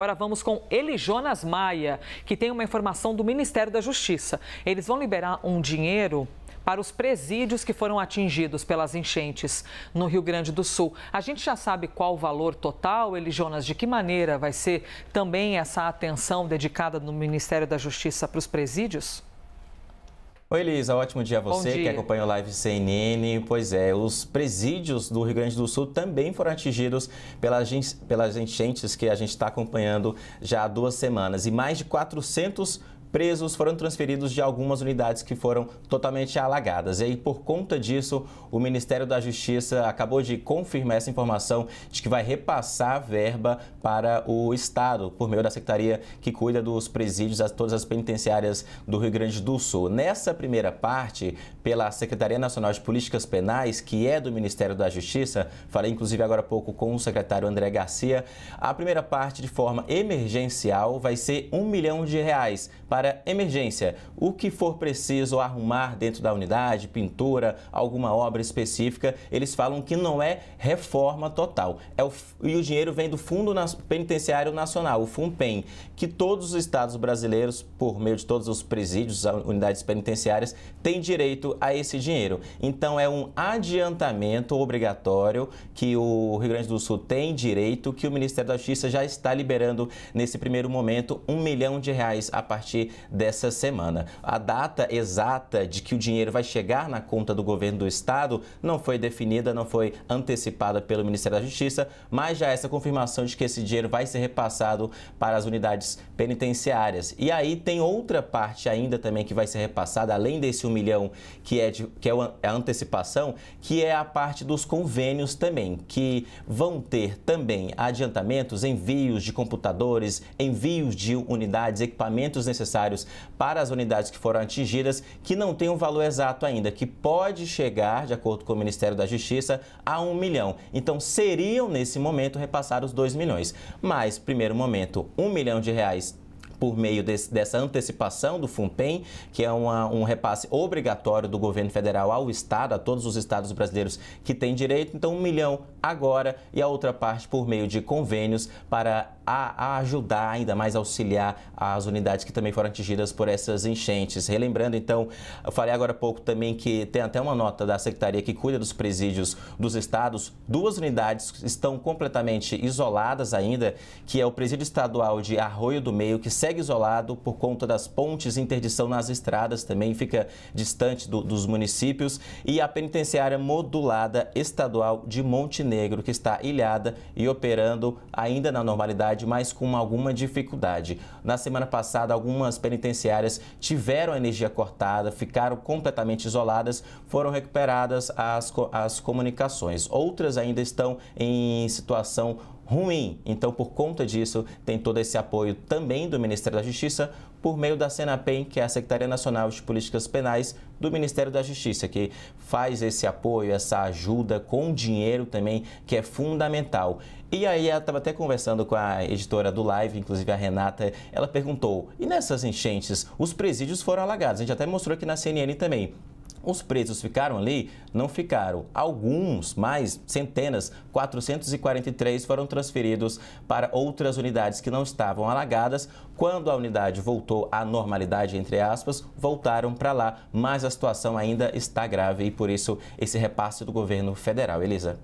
Agora vamos com Eli Jonas Maia, que tem uma informação do Ministério da Justiça. Eles vão liberar um dinheiro para os presídios que foram atingidos pelas enchentes no Rio Grande do Sul. A gente já sabe qual o valor total, Eli Jonas, de que maneira vai ser também essa atenção dedicada no Ministério da Justiça para os presídios? Oi, Elisa, ótimo dia a você dia. que acompanha o Live CNN. Pois é, os presídios do Rio Grande do Sul também foram atingidos pelas, pelas enchentes que a gente está acompanhando já há duas semanas. E mais de 400 presos foram transferidos de algumas unidades que foram totalmente alagadas. E aí, por conta disso, o Ministério da Justiça acabou de confirmar essa informação de que vai repassar verba para o Estado, por meio da Secretaria que cuida dos presídios, a todas as penitenciárias do Rio Grande do Sul. Nessa primeira parte, pela Secretaria Nacional de Políticas Penais, que é do Ministério da Justiça, falei inclusive agora há pouco com o secretário André Garcia, a primeira parte, de forma emergencial, vai ser um milhão de reais para para emergência. O que for preciso arrumar dentro da unidade, pintura, alguma obra específica, eles falam que não é reforma total. É o, e o dinheiro vem do Fundo Penitenciário Nacional, o FUNPEN, que todos os estados brasileiros, por meio de todos os presídios, unidades penitenciárias, têm direito a esse dinheiro. Então é um adiantamento obrigatório que o Rio Grande do Sul tem direito, que o Ministério da Justiça já está liberando nesse primeiro momento um milhão de reais a partir dessa semana. A data exata de que o dinheiro vai chegar na conta do governo do estado não foi definida, não foi antecipada pelo Ministério da Justiça, mas já essa confirmação de que esse dinheiro vai ser repassado para as unidades penitenciárias. E aí tem outra parte ainda também que vai ser repassada, além desse 1 milhão que é, de, que é, é a antecipação, que é a parte dos convênios também, que vão ter também adiantamentos, envios de computadores, envios de unidades, equipamentos necessários necessários para as unidades que foram atingidas, que não tem um valor exato ainda, que pode chegar, de acordo com o Ministério da Justiça, a 1 milhão. Então, seriam, nesse momento, repassar os 2 milhões. Mas, primeiro momento, 1 milhão de reais por meio desse, dessa antecipação do FUNPEM, que é uma, um repasse obrigatório do governo federal ao Estado, a todos os estados brasileiros que têm direito. Então, um milhão agora e a outra parte por meio de convênios para a, a ajudar, ainda mais auxiliar as unidades que também foram atingidas por essas enchentes. Relembrando, então, eu falei agora há pouco também que tem até uma nota da Secretaria que cuida dos presídios dos estados. Duas unidades estão completamente isoladas ainda, que é o Presídio Estadual de Arroio do Meio, que segue isolado por conta das pontes, interdição nas estradas também fica distante do, dos municípios e a penitenciária modulada estadual de Montenegro, que está ilhada e operando ainda na normalidade, mas com alguma dificuldade. Na semana passada, algumas penitenciárias tiveram a energia cortada, ficaram completamente isoladas, foram recuperadas as, as comunicações. Outras ainda estão em situação ruim. Então, por conta disso, tem todo esse apoio também do Ministério da Justiça por meio da Senapem, que é a Secretaria Nacional de Políticas Penais do Ministério da Justiça, que faz esse apoio, essa ajuda com dinheiro também, que é fundamental. E aí, eu estava até conversando com a editora do Live, inclusive a Renata, ela perguntou, e nessas enchentes, os presídios foram alagados? A gente até mostrou aqui na CNN também. Os presos ficaram ali? Não ficaram. Alguns, mais centenas, 443 foram transferidos para outras unidades que não estavam alagadas. Quando a unidade voltou à normalidade, entre aspas, voltaram para lá, mas a situação ainda está grave e por isso esse repasse do governo federal. Elisa.